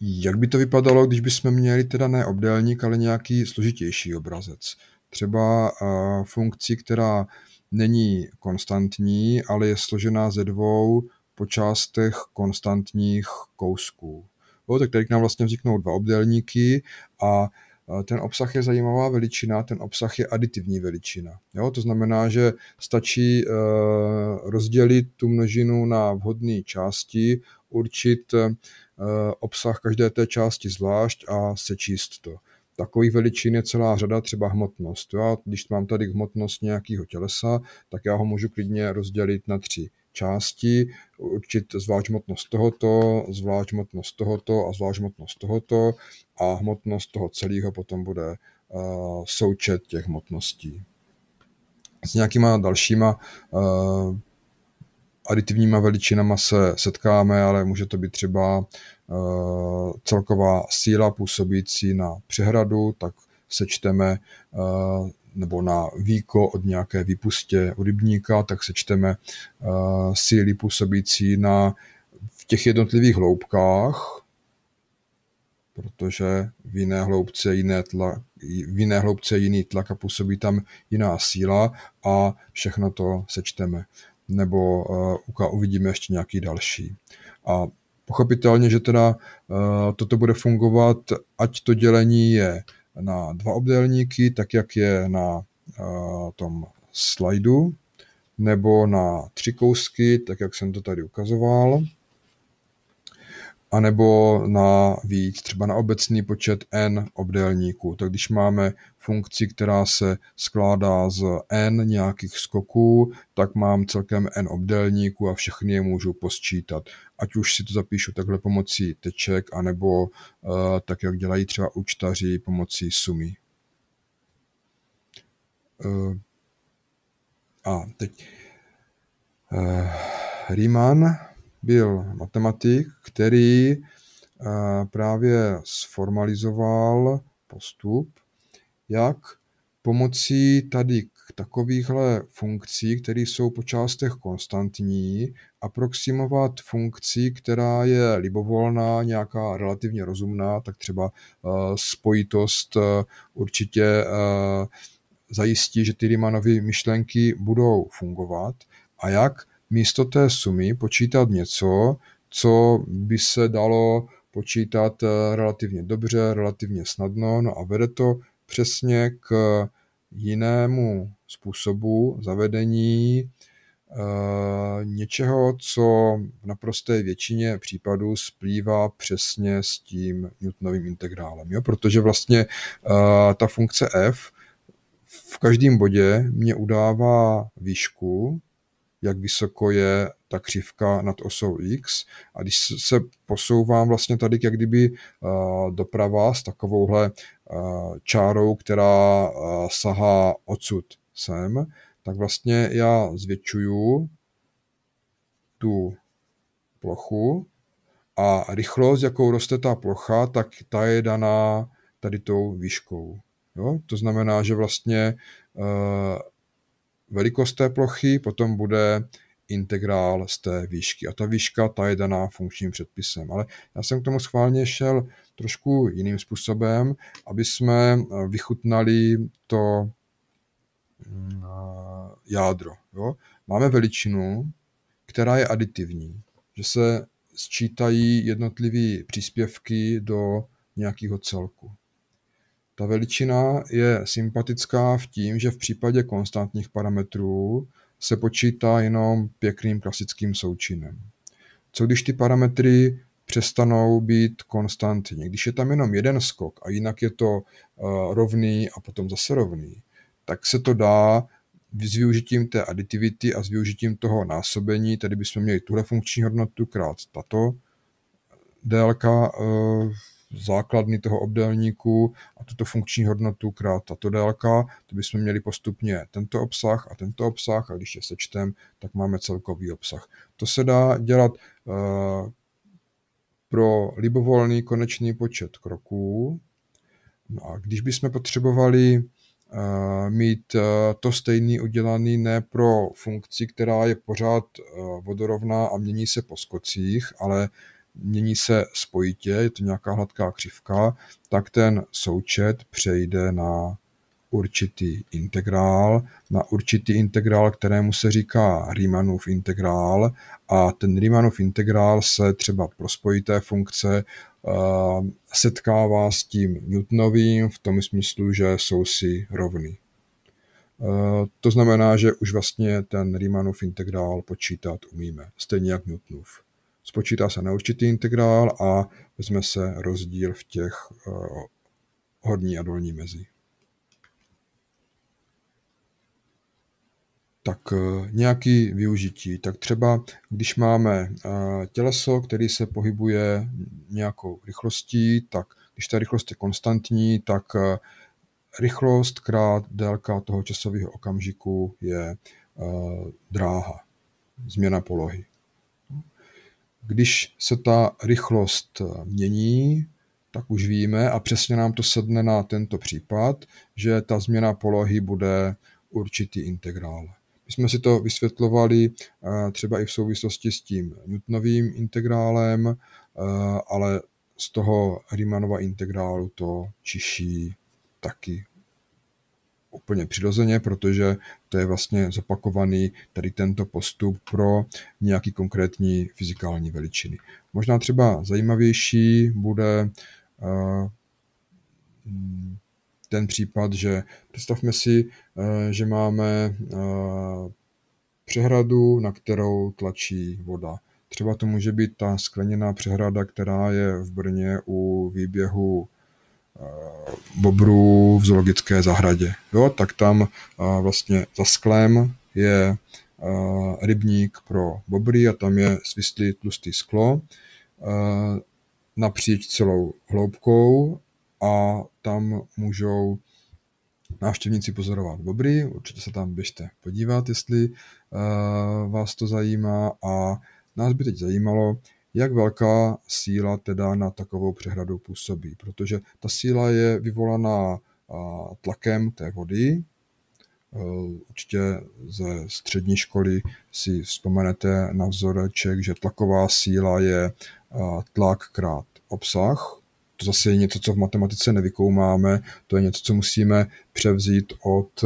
Jak by to vypadalo, když bychom měli teda ne obdélník, ale nějaký složitější obrazec? Třeba eh, funkci, která není konstantní, ale je složená ze dvou po částech konstantních kousků. O, tak tady k nám vlastně vzniknou dva obdélníky a Eh, ten obsah je zajímavá veličina, ten obsah je aditivní veličina. Jo? To znamená, že stačí eh, rozdělit tu množinu na vhodné části, určit eh, obsah každé té části zvlášť a sečíst to. Takových veličin je celá řada, třeba hmotnost. Já, když mám tady hmotnost nějakého tělesa, tak já ho můžu klidně rozdělit na tři části, určit zvlášť hmotnost tohoto, zvlášť hmotnost tohoto a zvlášť hmotnost tohoto a hmotnost toho celého potom bude eh, součet těch hmotností. S nějakýma dalšíma eh, aditivníma veličinama se setkáme, ale může to být třeba eh, celková síla působící na přehradu, tak sečteme nebo na víko od nějaké výpustě u rybníka, tak sečteme eh, síly působící na, v těch jednotlivých hloubkách, protože v jiné hloubce, jiné tlak, v jiné hloubce jiný tlak a působí tam jiná síla a všechno to sečteme. Nebo uh, uvidíme ještě nějaký další. A pochopitelně, že teda uh, toto bude fungovat, ať to dělení je na dva obdélníky, tak jak je na eh, tom slajdu, nebo na tři kousky, tak jak jsem to tady ukazoval, a nebo na víc, třeba na obecný počet n obdélníků. Tak když máme funkci, která se skládá z n nějakých skoků, tak mám celkem n obdélníků a všechny je můžu posčítat ať už si to zapíšu takhle pomocí teček, anebo eh, tak, jak dělají třeba účtaři pomocí sumy. Eh, a teď eh, Riemann byl matematik, který právě sformalizoval postup, jak pomocí tady takovýchhle funkcí, které jsou po částech konstantní, aproximovat funkci, která je libovolná, nějaká relativně rozumná, tak třeba eh, spojitost eh, určitě eh, zajistí, že ty Riemannovy myšlenky budou fungovat a jak místo té sumy počítat něco, co by se dalo počítat relativně dobře, relativně snadno, no a vede to přesně k jinému způsobu zavedení eh, něčeho, co v naprosté většině případů splývá přesně s tím Newtonovým integrálem. Jo? Protože vlastně eh, ta funkce f v každém bodě mě udává výšku, jak vysoko je ta křivka nad osou x a když se posouvám vlastně tady jak kdyby eh, doprava s takovouhle čárou, která sahá odsud sem, tak vlastně já zvětšuju tu plochu a rychlost, jakou roste ta plocha, tak ta je daná tady tou výškou. Jo? To znamená, že vlastně eh, velikost té plochy potom bude integrál z té výšky. A ta výška, ta je daná funkčním předpisem. Ale já jsem k tomu schválně šel trošku jiným způsobem, aby jsme eh, vychutnali to mm, eh, jádro. Jo? Máme veličinu, která je aditivní, že se sčítají jednotlivé příspěvky do nějakého celku. Ta veličina je sympatická v tím, že v případě konstantních parametrů se počítá jenom pěkným klasickým součinem. Co když ty parametry přestanou být konstantní? Když je tam jenom jeden skok a jinak je to eh, rovný a potom zase rovný, tak se to dá s využitím té aditivity a s využitím toho násobení, tedy bychom měli tuhle funkční hodnotu krát tato délka eh, základny toho obdélníku a tuto funkční hodnotu krát tato délka, to bychom měli postupně tento obsah a tento obsah a když je sečtem, tak máme celkový obsah. To se dá dělat eh, pro libovolný konečný počet kroků. No a když bychom potřebovali eh, mít eh, to stejný udělaný ne pro funkci, která je pořád vodorovná a mění se po skocích, ale mění se spojitě, je to nějaká hladká křivka, tak ten součet přejde na určitý integrál, na určitý integrál, kterému se říká Riemannův integrál a ten Riemannův integrál se třeba pro spojité funkce ehm, setkává s tím Newtonovým v tom smyslu, že jsou si rovny. Ehm, to znamená, že už vlastně ten Riemannův integrál počítat umíme, stejně jak Newtonův spočítá se neurčitý integrál a vezme se rozdíl v těch eh, horní a dolní mezi. tak eh, nějaký využití. Tak třeba, když máme eh, těleso, který se pohybuje nějakou rychlostí, tak když ta rychlost je konstantní, tak rychlost krát délka toho časového okamžiku je dráha, změna polohy. Když se ta rychlost eh, mění, tak už víme a přesně nám to sedne na tento případ, že ta změna polohy bude určitý integrál. My jsme si to vysvětlovali eh, třeba i v souvislosti s tím Newtonovým integrálem, eh, ale z toho Riemannova integrálu to čiší taky úplně přirozeně, protože to je vlastně zopakovaný tady tento postup pro nějaký konkrétní fyzikální veličiny. Možná třeba zajímavější bude eh, ten případ, že představme si, eh, že máme eh, přehradu, na kterou tlačí voda. Třeba to může být ta skleněná přehrada, která je v Brně u výběhu bobrů v zoologické zahradě. Jo, tak tam vlastně za sklem je rybník pro bobry a tam je svislý tlustý sklo napříč celou hloubkou a tam můžou návštěvníci pozorovat bobry, určitě se tam běžte podívat, jestli vás to zajímá a nás by teď zajímalo, jak velká síla teda na takovou přehradu působí, protože ta síla je vyvolaná tlakem té vody. E, určitě ze střední školy si vzpomenete na vzoreček, že tlaková síla je tlak krát obsah. To zase je něco, co v matematice nevykoumáme, to je něco, co musíme převzít od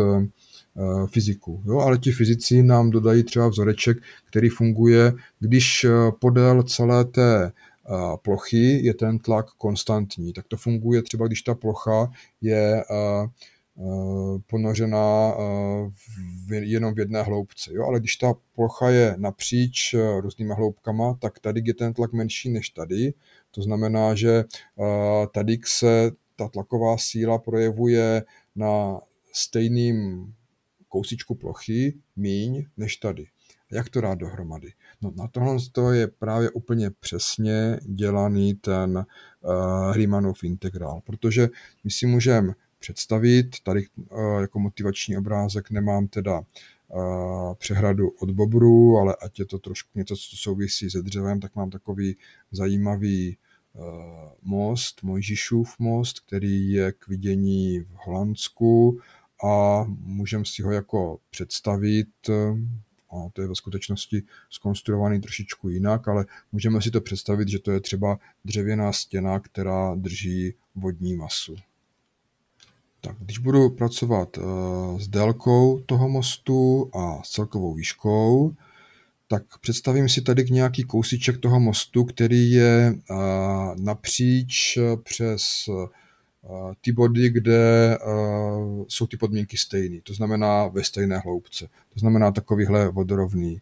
Eh, fyziku, Jo? Ale ti fyzici nám dodají třeba vzoreček, který funguje, když eh, podél celé té eh, plochy je ten tlak konstantní. Tak to funguje třeba, když ta plocha je ponořená v, jenom v jedné hloubce. Jo? Ale když ta plocha je napříč různýma hloubkama, tak tady je ten tlak menší než tady. To znamená, že tady se ta tlaková síla projevuje na stejným kousičku plochy míň než tady. Jak to dát dohromady? No na tohle to je právě úplně přesně dělaný ten uh, eh, Riemannův integrál, protože my si můžeme představit, tady uh, jako motivační obrázek nemám teda uh, přehradu od bobru, ale ať je to trošku něco, co souvisí se dřevem, tak mám takový zajímavý most, Mojžišův most, který je k vidění v Holandsku a můžeme si ho jako představit, eh, a to je ve skutečnosti skonstruovaný trošičku jinak, ale můžeme si to představit, že to je třeba dřevěná stěna, která drží vodní masu. Tak, když budu pracovat eh, s délkou toho mostu a s celkovou výškou, tak představím si tady nějaký kousíček toho mostu, který je eh, napříč přes ty body, kde jsou ty podmínky stejné, to znamená ve stejné hloubce. To znamená takovýhle vodorovný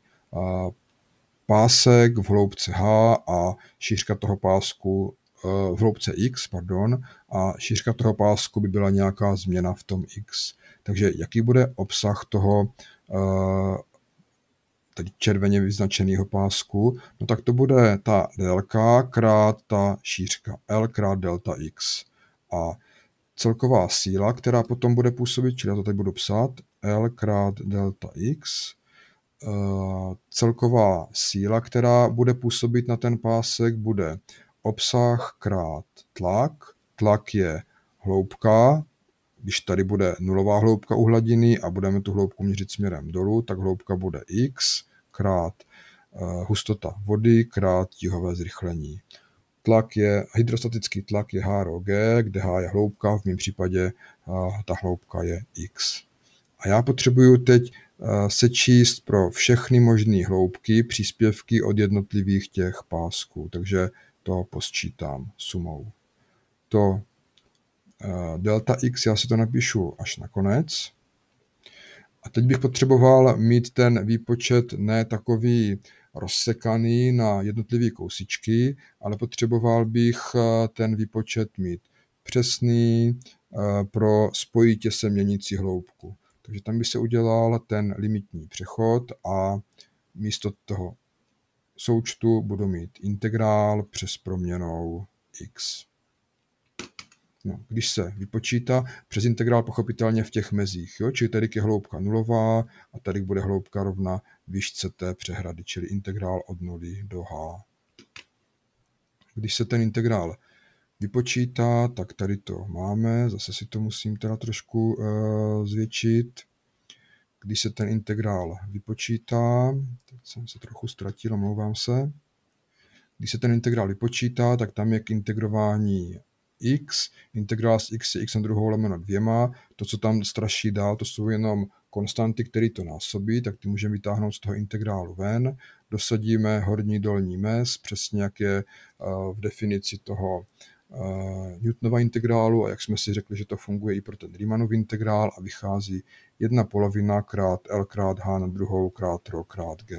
pásek v hloubce H a šířka toho pásku e, v hloubce X, pardon, a šířka toho pásku by byla nějaká změna v tom X. Takže jaký bude obsah toho e, tady červeně vyznačeného pásku, no tak to bude ta délka krát ta šířka L krát delta X a celková síla, která potom bude působit, čili já to tady budu psát, L krát delta X, eh, celková síla, která bude působit na ten pásek, bude obsah krát tlak. Tlak je hloubka, když tady bude nulová hloubka u hladiny a budeme tu hloubku měřit směrem dolů, tak hloubka bude x krát eh, hustota vody krát tíhové zrychlení tlak je, hydrostatický tlak je HROG, kde H je hloubka, v mém případě ta hloubka je X. A já potřebuju teď sečíst pro všechny možné hloubky příspěvky od jednotlivých těch pásků, takže to posčítám sumou. To delta x, já si to napíšu až na konec. A teď bych potřeboval mít ten výpočet ne takový rozsekaný na jednotlivé kousičky, ale potřeboval bych eh, ten výpočet mít přesný eh, pro spojitě se měnící hloubku. Takže tam by se udělal ten limitní přechod a místo toho součtu budu mít integrál přes proměnou x. No, když se vypočítá přes integrál pochopitelně v těch mezích, jo? čili tady je hloubka nulová a tady bude hloubka rovna výšce té přehrady, čili integrál od nuly do h. Když se ten integrál vypočítá, tak tady to máme, zase si to musím teda trošku uh, zvětšit. Když se ten integrál vypočítá, teď jsem se trochu ztratil, omlouvám se. Když se ten integrál vypočítá, tak tam je k integrování x, integrál z x je x na druhou lomeno dvěma, to, co tam straší dál, to jsou jenom konstanty, které to násobí, tak ty můžeme vytáhnout z toho integrálu ven, dosadíme horní dolní mez, přesně jak je eh, v definici toho eh, Newtonova integrálu a jak jsme si řekli, že to funguje i pro ten Riemannův integrál a vychází jedna polovina krát L krát H na druhou krát Rho krát G.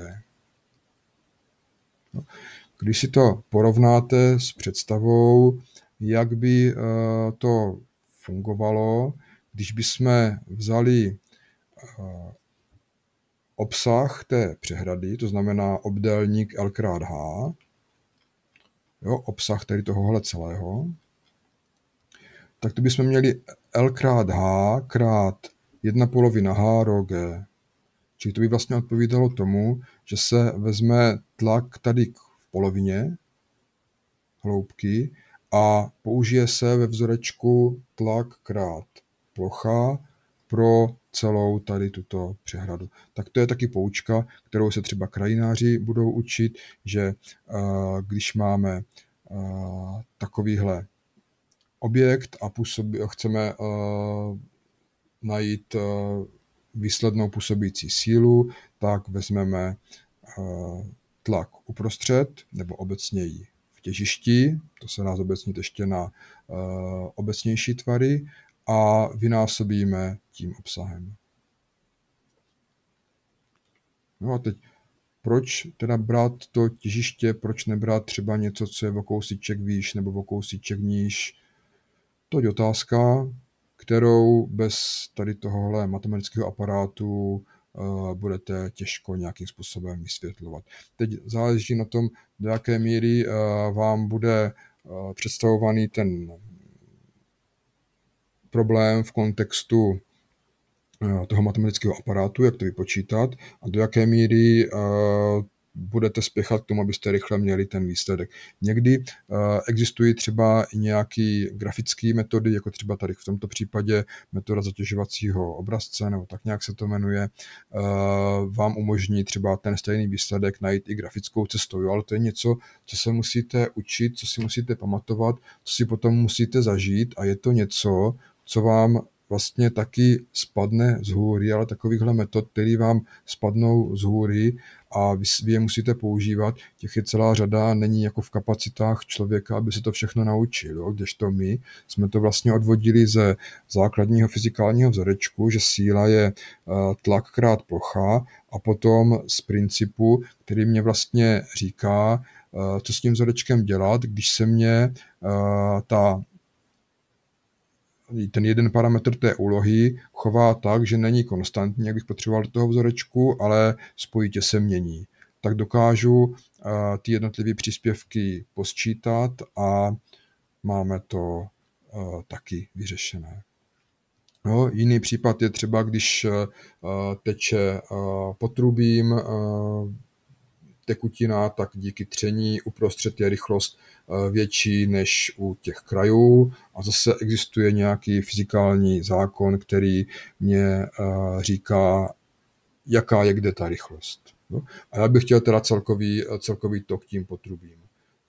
No. Když si to porovnáte s představou jak by eh, to fungovalo, když bychom vzali eh, obsah té přehrady, to znamená obdélník L krát H, jo, obsah tady tohohle celého, tak to bychom měli L krát H krát jedna polovina H rho G. Čili to by vlastně odpovídalo tomu, že se vezme tlak tady v polovině hloubky a použije se ve vzorečku tlak krát plocha pro celou tady tuto přehradu. Tak to je taky poučka, kterou se třeba krajináři budou učit, že eh, když máme eh, takovýhle objekt a působí, chceme eh, najít výslednou působící sílu, tak vezmeme tlak uprostřed nebo obecněji těžišti, to se nás obecně ještě na eh, obecnější tvary, a vynásobíme tím obsahem. No a teď, proč teda brát to těžiště, proč nebrát třeba něco, co je v kousíček výš nebo v kousíček níž? To je otázka, kterou bez tady tohohle matematického aparátu budete těžko nějakým způsobem vysvětlovat. Teď záleží na tom, do jaké míry eh, vám bude eh, představovaný ten problém v kontextu eh, toho matematického aparátu, jak to vypočítat a do jaké míry budete spěchat k tomu, abyste rychle měli ten výsledek. Někdy eh, existují třeba i nějaké grafické metody, jako třeba tady v tomto případě metoda zatěžovacího obrazce, nebo tak nějak se to jmenuje, eh, vám umožní třeba ten stejný výsledek najít i grafickou cestou, ale to je něco, co se musíte učit, co si musíte pamatovat, co si potom musíte zažít a je to něco, co vám vlastně taky spadne z hůry, ale takovýchhle metod, který vám spadnou z hůry, a vy, vy je musíte používat. Těch je celá řada, není jako v kapacitách člověka, aby se to všechno naučil. Jo? Kdežto my jsme to vlastně odvodili ze základního fyzikálního vzorečku, že síla je eh, tlak krát plocha a potom z principu, který mě vlastně říká, eh, co s tím vzorečkem dělat, když se mě eh, ta ten jeden parametr té úlohy chová tak, že není konstantní, jak bych potřeboval do toho vzorečku, ale spojitě se mění. Tak dokážu eh, ty jednotlivé příspěvky posčítat a máme to eh, taky vyřešené. No, jiný případ je třeba, když eh, teče potrubím tekutina, tak díky tření uprostřed je rychlost eh, větší než u těch krajů a zase existuje nějaký fyzikální zákon, který mě eh, říká, jaká je kde ta rychlost. A já bych chtěl teda celkový, eh, celkový tok tím potrubím.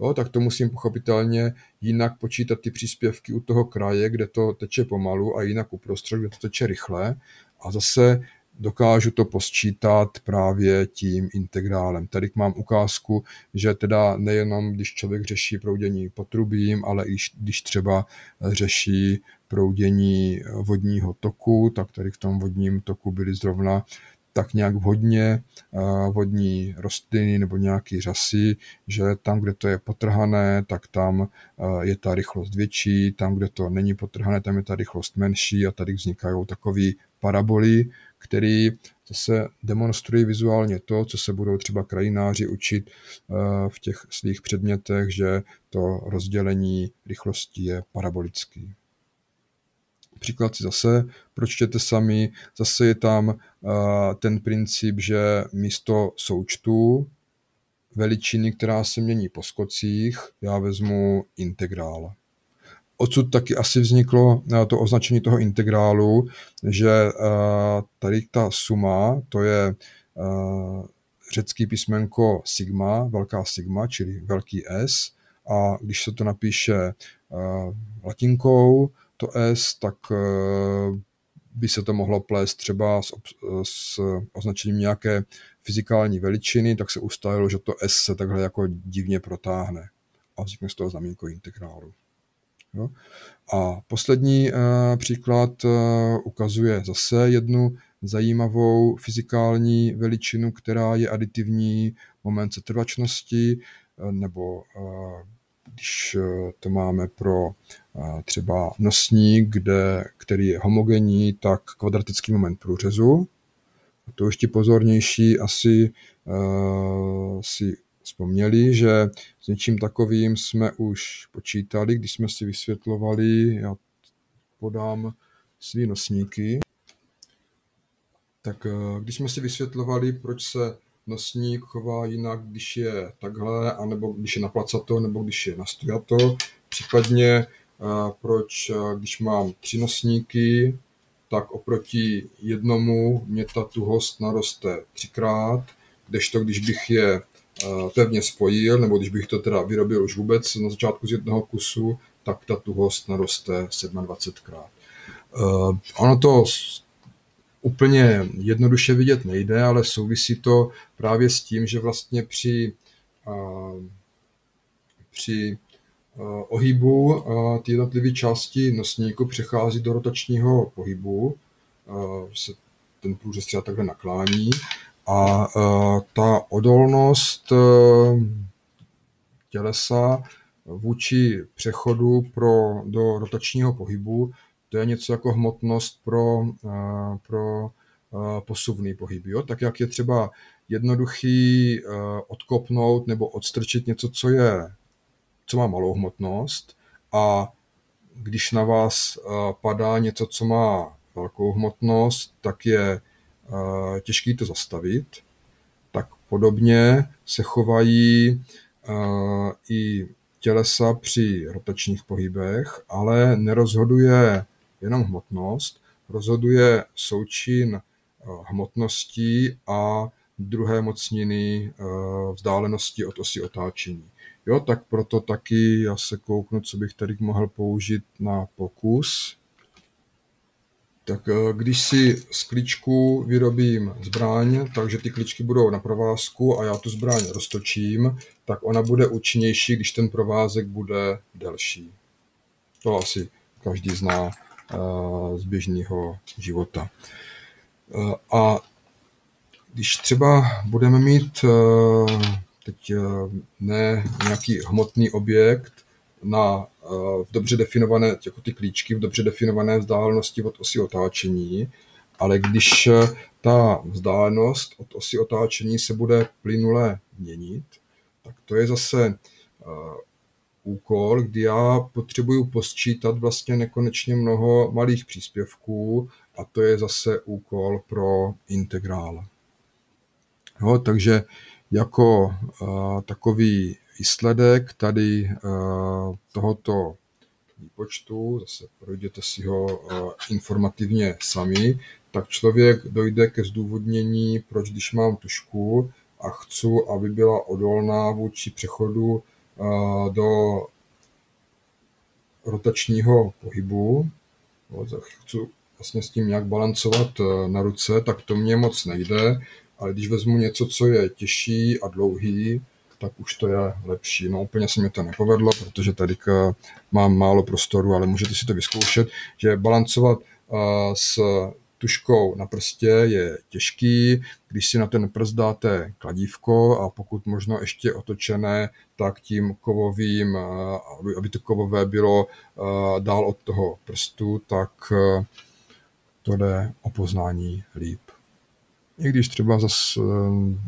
Jo, tak to musím pochopitelně jinak počítat ty příspěvky u toho kraje, kde to teče pomalu a jinak uprostřed, kde to teče rychle. A zase dokážu to posčítat právě tím integrálem. Tady mám ukázku, že teda nejenom když člověk řeší proudění potrubím, ale i když třeba řeší proudění eh, vodního toku, tak tady v tom vodním toku byly zrovna tak nějak vhodně eh, vodní rostliny nebo nějaký řasy, že tam, kde to je potrhané, tak tam eh, je ta rychlost větší, tam, kde to není potrhané, tam je ta rychlost menší a tady vznikají takové paraboly, který zase demonstrují vizuálně to, co se budou třeba krajináři učit eh, v těch svých předmětech, že to rozdělení rychlosti je parabolický. Příklad si zase pročtěte sami, zase je tam eh, ten princip, že místo součtu veličiny, která se mění po skocích, já vezmu integrál. Odsud taky asi vzniklo eh, to označení toho integrálu, že eh, tady ta suma, to je eh, řecký písmenko sigma, velká sigma, čili velký S, a když se to napíše latinkou, to S, tak by se to mohlo plést třeba s, s označením nějaké fyzikální veličiny, tak se ustalilo, že to S se takhle jako divně protáhne a vznikne z toho znamínko integrálu. Jo? No. A poslední eh, příklad eh, ukazuje zase jednu zajímavou fyzikální veličinu, která je aditivní moment setrvačnosti, eh, nebo když to máme pro třeba nosník, kde, který je homogenní, tak kvadratický moment průřezu. A to ještě pozornější asi si vzpomněli, že s něčím takovým jsme už počítali, když jsme si vysvětlovali, já podám svý nosníky, tak eh, když jsme si vysvětlovali, proč se nosník chová jinak, když je takhle, anebo když je naplacato, nebo když je nastojato, případně eh, proč, eh, když mám tři nosníky, tak oproti jednomu mě ta tuhost naroste třikrát, kdežto když bych je Eh, pevně spojil, nebo když bych to teda vyrobil už vůbec na začátku z jednoho kusu, tak ta tuhost naroste 27krát. Eh, ono to úplně jednoduše vidět nejde, ale souvisí to právě s tím, že vlastně při, eh, při ohybu ty jednotlivé části nosníku přechází do rotačního pohybu, se ten průřez třeba takhle naklání a e, ta odolnost e, tělesa vůči přechodu pro, do rotačního pohybu, to je něco jako hmotnost pro, e, pro posuvný pohyb. Jo? Tak jak je třeba jednoduchý odkopnout nebo odstrčit něco, co je, co má malou hmotnost a když na vás padá něco, co má velkou hmotnost, tak je těžký to zastavit, tak podobně se chovají i tělesa při rotačních pohybech, ale nerozhoduje jenom hmotnost, rozhoduje součin hmotností a druhé mocniny vzdálenosti od osy otáčení. Jo, tak proto taky já se kouknu, co bych tady mohl použít na pokus tak eh, když si z kličku vyrobím zbraň, takže ty kličky budou na provázku a já tu zbraň roztočím, tak ona bude účinnější, když ten provázek bude delší. To asi každý zná eh, z běžného života. Eh, a když třeba budeme mít teď ne nějaký hmotný objekt, na eh, v dobře definované, jako ty klíčky v dobře definované vzdálenosti od osy otáčení, ale když eh, ta vzdálenost od osy otáčení se bude plynule měnit, tak to je zase eh, úkol, kdy já potřebuju posčítat vlastně nekonečně mnoho malých příspěvků a to je zase úkol pro integrál. Jo, takže jako uh, takový výsledek tady eh, tohoto výpočtu, zase projděte si ho eh, informativně sami, tak člověk dojde ke zdůvodnění, proč když mám tušku a chci, aby byla odolná vůči přechodu eh, do rotačního pohybu, chci vlastně s tím nějak balancovat na ruce, tak to mě moc nejde, ale když vezmu něco, co je těžší a dlouhý, tak už to je lepší. No úplně se mi to nepovedlo, protože tady mám málo prostoru, ale můžete si to vyzkoušet, že balancovat s tuškou na prstě je těžký, když si na ten prst dáte kladívko a pokud možno ještě otočené, tak tím kovovým, aby to kovové bylo dál od toho prstu, tak to jde o poznání líp. I když třeba zase um,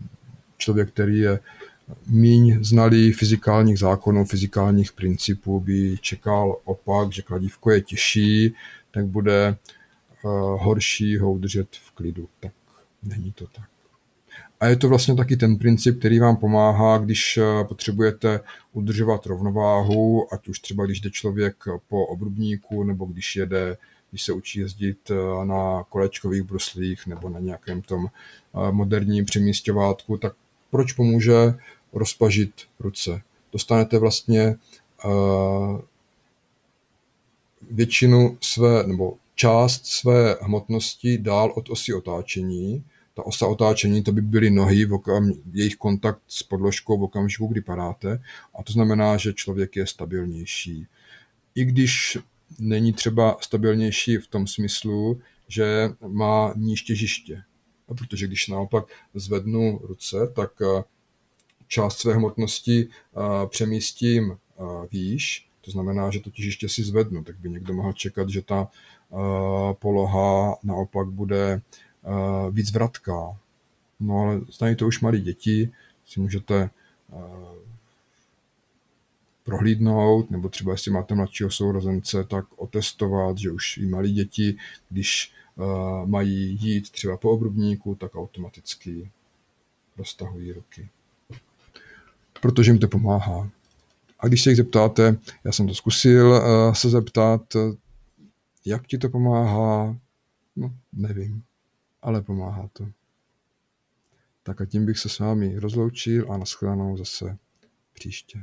člověk, který je míň znalý fyzikálních zákonů, fyzikálních principů by čekal opak, že kladívko je těžší, tak bude eh, horší ho udržet v klidu. Tak není to tak. A je to vlastně taky ten princip, který vám pomáhá, když eh, potřebujete udržovat rovnováhu, ať už třeba když jde člověk po obrubníku, nebo když jede, když se učí jezdit eh, na kolečkových bruslích nebo na nějakém tom moderním přemístěvátku, tak proč pomůže rozpažit ruce. Dostanete vlastně eh, většinu své, nebo část své hmotnosti dál od osy otáčení. Ta osa otáčení, to by byly nohy, v okam, jejich kontakt s podložkou v okamžiku, kdy padáte. A to znamená, že člověk je stabilnější. I když není třeba stabilnější v tom smyslu, že má níž těžiště. A protože když naopak zvednu ruce, tak eh, část své hmotnosti eh, přemístím eh, výš, to znamená, že to těžiště si zvednu, tak by někdo mohl čekat, že ta eh, poloha naopak bude víc vratká. No ale znají to už malí děti, si můžete prohlídnout, nebo třeba jestli máte mladšího sourozence, tak otestovat, že už i malí děti, když mají jít třeba po obrubníku, tak automaticky roztahují ruky protože jim to pomáhá. A když se jich zeptáte, já jsem to zkusil eh, se zeptat, eh, jak ti to pomáhá, no, nevím, ale pomáhá to. Tak a tím bych se s vámi rozloučil a naschledanou zase příště.